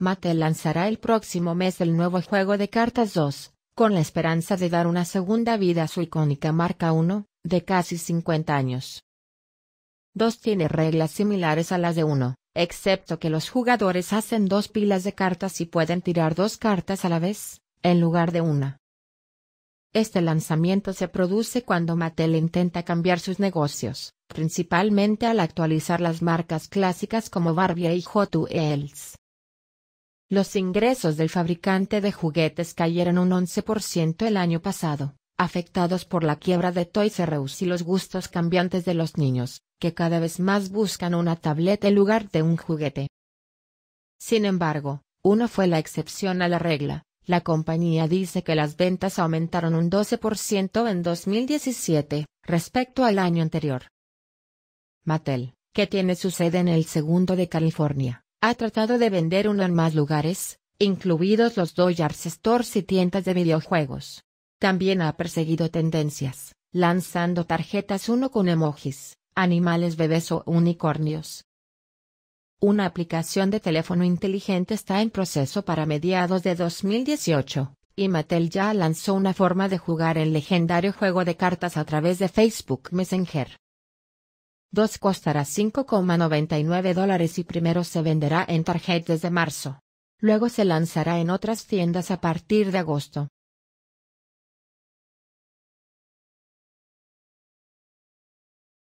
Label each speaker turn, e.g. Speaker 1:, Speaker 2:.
Speaker 1: Mattel lanzará el próximo mes el nuevo juego de cartas 2, con la esperanza de dar una segunda vida a su icónica marca 1, de casi 50 años. 2 tiene reglas similares a las de 1, excepto que los jugadores hacen dos pilas de cartas y pueden tirar dos cartas a la vez, en lugar de una. Este lanzamiento se produce cuando Mattel intenta cambiar sus negocios, principalmente al actualizar las marcas clásicas como Barbie y e Hot Wheels. Los ingresos del fabricante de juguetes cayeron un 11% el año pasado, afectados por la quiebra de Toys R Us y los gustos cambiantes de los niños, que cada vez más buscan una tableta en lugar de un juguete. Sin embargo, uno fue la excepción a la regla. La compañía dice que las ventas aumentaron un 12% en 2017, respecto al año anterior. Mattel, que tiene su sede en el segundo de California, ha tratado de vender uno en más lugares, incluidos los Dollar Stores y tiendas de videojuegos. También ha perseguido tendencias, lanzando tarjetas uno con emojis, animales bebés o unicornios. Una aplicación de teléfono inteligente está en proceso para mediados de 2018, y Mattel ya lanzó una forma de jugar el legendario juego de cartas a través de Facebook Messenger. 2 costará 5,99 dólares y primero se venderá en Target desde marzo. Luego se lanzará en otras tiendas a partir de agosto.